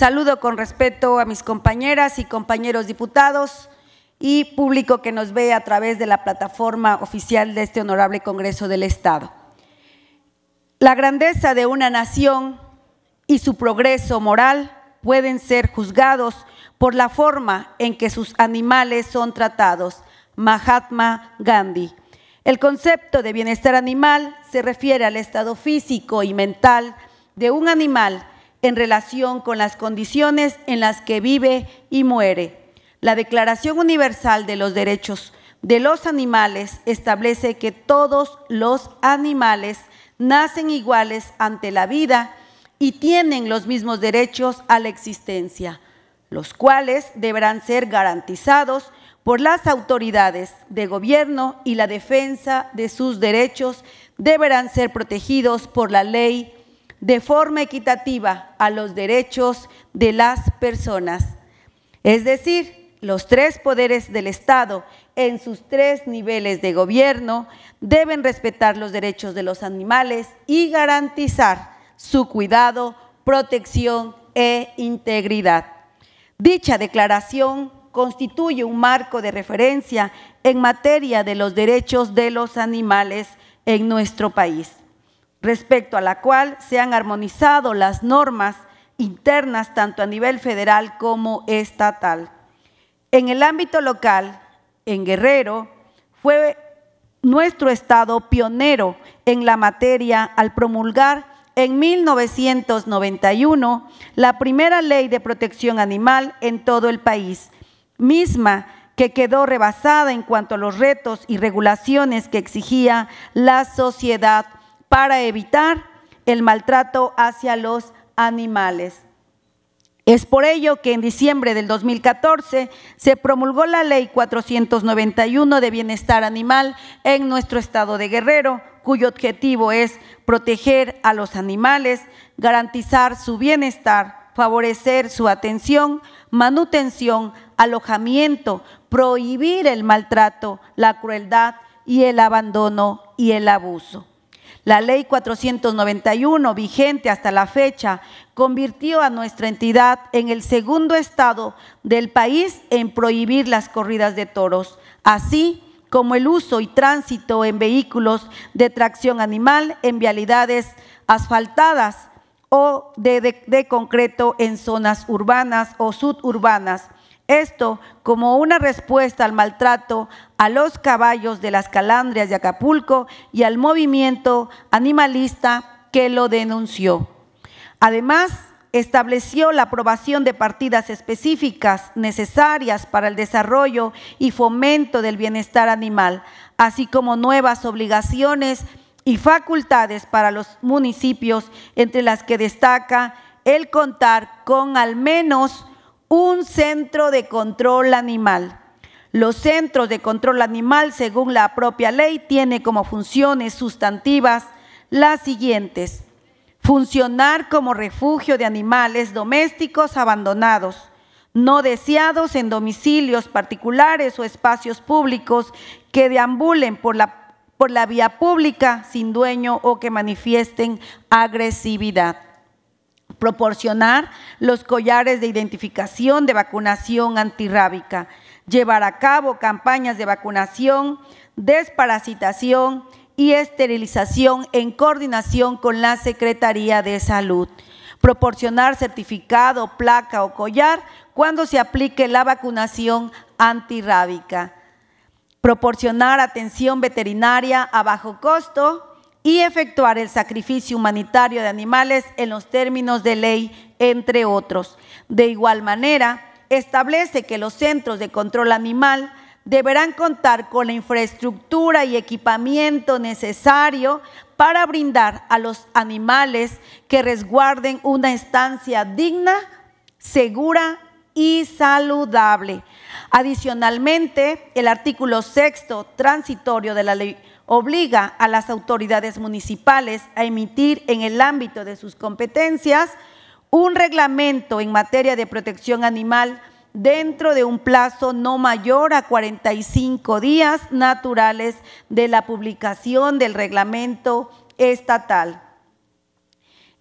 Saludo con respeto a mis compañeras y compañeros diputados y público que nos ve a través de la plataforma oficial de este honorable Congreso del Estado. La grandeza de una nación y su progreso moral pueden ser juzgados por la forma en que sus animales son tratados. Mahatma Gandhi. El concepto de bienestar animal se refiere al estado físico y mental de un animal en relación con las condiciones en las que vive y muere. La Declaración Universal de los Derechos de los Animales establece que todos los animales nacen iguales ante la vida y tienen los mismos derechos a la existencia, los cuales deberán ser garantizados por las autoridades de gobierno y la defensa de sus derechos deberán ser protegidos por la ley de forma equitativa a los derechos de las personas, es decir, los tres poderes del Estado en sus tres niveles de gobierno deben respetar los derechos de los animales y garantizar su cuidado, protección e integridad. Dicha declaración constituye un marco de referencia en materia de los derechos de los animales en nuestro país respecto a la cual se han armonizado las normas internas tanto a nivel federal como estatal. En el ámbito local, en Guerrero, fue nuestro Estado pionero en la materia al promulgar en 1991 la primera ley de protección animal en todo el país, misma que quedó rebasada en cuanto a los retos y regulaciones que exigía la sociedad para evitar el maltrato hacia los animales. Es por ello que en diciembre del 2014 se promulgó la Ley 491 de Bienestar Animal en nuestro estado de Guerrero, cuyo objetivo es proteger a los animales, garantizar su bienestar, favorecer su atención, manutención, alojamiento, prohibir el maltrato, la crueldad y el abandono y el abuso. La ley 491, vigente hasta la fecha, convirtió a nuestra entidad en el segundo estado del país en prohibir las corridas de toros, así como el uso y tránsito en vehículos de tracción animal en vialidades asfaltadas o de, concreto en zonas urbanas o suburbanas esto como una respuesta al maltrato a los caballos de las calandrias de Acapulco y al movimiento animalista que lo denunció. Además, estableció la aprobación de partidas específicas necesarias para el desarrollo y fomento del bienestar animal, así como nuevas obligaciones y facultades para los municipios, entre las que destaca el contar con al menos un centro de control animal. Los centros de control animal, según la propia ley, tiene como funciones sustantivas las siguientes. Funcionar como refugio de animales domésticos abandonados, no deseados en domicilios particulares o espacios públicos que deambulen por la, por la vía pública sin dueño o que manifiesten agresividad proporcionar los collares de identificación de vacunación antirrábica, llevar a cabo campañas de vacunación, desparasitación y esterilización en coordinación con la Secretaría de Salud, proporcionar certificado, placa o collar cuando se aplique la vacunación antirrábica, proporcionar atención veterinaria a bajo costo, y efectuar el sacrificio humanitario de animales en los términos de ley, entre otros. De igual manera, establece que los centros de control animal deberán contar con la infraestructura y equipamiento necesario para brindar a los animales que resguarden una estancia digna, segura y saludable, Adicionalmente, el artículo sexto transitorio de la ley obliga a las autoridades municipales a emitir en el ámbito de sus competencias un reglamento en materia de protección animal dentro de un plazo no mayor a 45 días naturales de la publicación del reglamento estatal,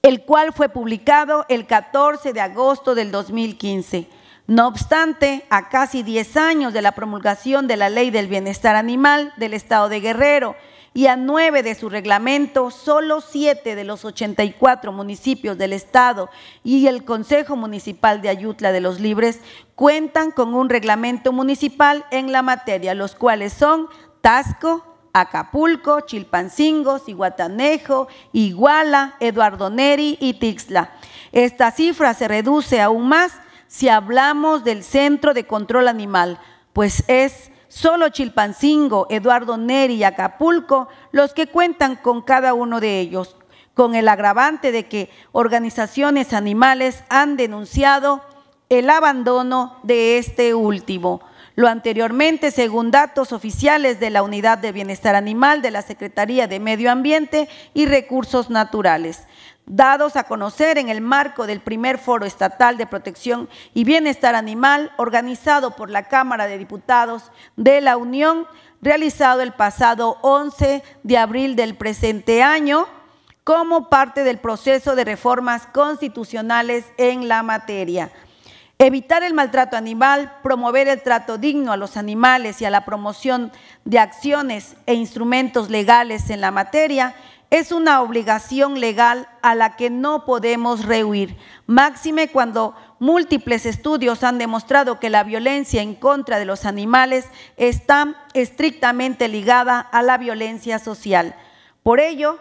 el cual fue publicado el 14 de agosto del 2015. No obstante, a casi 10 años de la promulgación de la Ley del Bienestar Animal del Estado de Guerrero y a nueve de su reglamento, solo siete de los 84 municipios del Estado y el Consejo Municipal de Ayutla de los Libres cuentan con un reglamento municipal en la materia, los cuales son Tasco, Acapulco, Chilpancingo, Ciguatanejo, Iguala, Eduardo Neri y Tixla. Esta cifra se reduce aún más si hablamos del Centro de Control Animal, pues es solo Chilpancingo, Eduardo Neri y Acapulco los que cuentan con cada uno de ellos, con el agravante de que organizaciones animales han denunciado el abandono de este último. Lo anteriormente, según datos oficiales de la Unidad de Bienestar Animal de la Secretaría de Medio Ambiente y Recursos Naturales dados a conocer en el marco del primer foro estatal de protección y bienestar animal organizado por la Cámara de Diputados de la Unión, realizado el pasado 11 de abril del presente año como parte del proceso de reformas constitucionales en la materia. Evitar el maltrato animal, promover el trato digno a los animales y a la promoción de acciones e instrumentos legales en la materia es una obligación legal a la que no podemos rehuir, máxime cuando múltiples estudios han demostrado que la violencia en contra de los animales está estrictamente ligada a la violencia social. Por ello,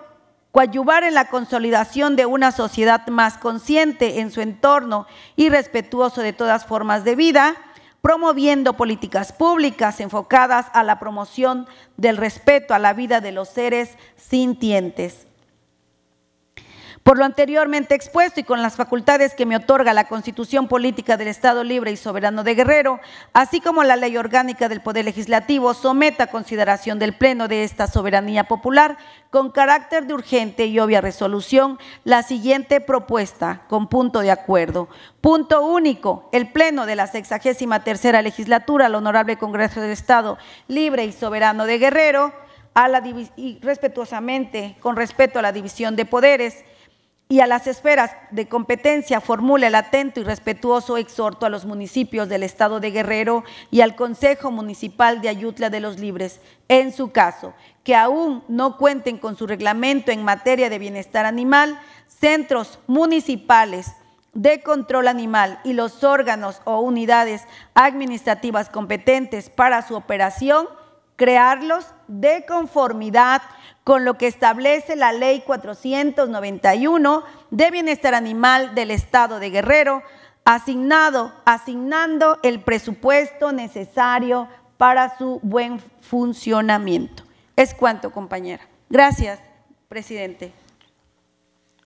coadyuvar en la consolidación de una sociedad más consciente en su entorno y respetuoso de todas formas de vida, promoviendo políticas públicas enfocadas a la promoción del respeto a la vida de los seres sintientes. Por lo anteriormente expuesto y con las facultades que me otorga la Constitución Política del Estado Libre y Soberano de Guerrero, así como la Ley Orgánica del Poder Legislativo, someta a consideración del Pleno de esta soberanía popular, con carácter de urgente y obvia resolución, la siguiente propuesta con punto de acuerdo. Punto único, el Pleno de la 63 Legislatura, al Honorable Congreso del Estado Libre y Soberano de Guerrero, a la, y respetuosamente, con respeto a la división de poderes, y a las esferas de competencia formula el atento y respetuoso exhorto a los municipios del Estado de Guerrero y al Consejo Municipal de Ayutla de los Libres, en su caso, que aún no cuenten con su reglamento en materia de bienestar animal, centros municipales de control animal y los órganos o unidades administrativas competentes para su operación, crearlos de conformidad con lo que establece la Ley 491 de Bienestar Animal del Estado de Guerrero, asignado, asignando el presupuesto necesario para su buen funcionamiento. Es cuanto, compañera. Gracias, presidente.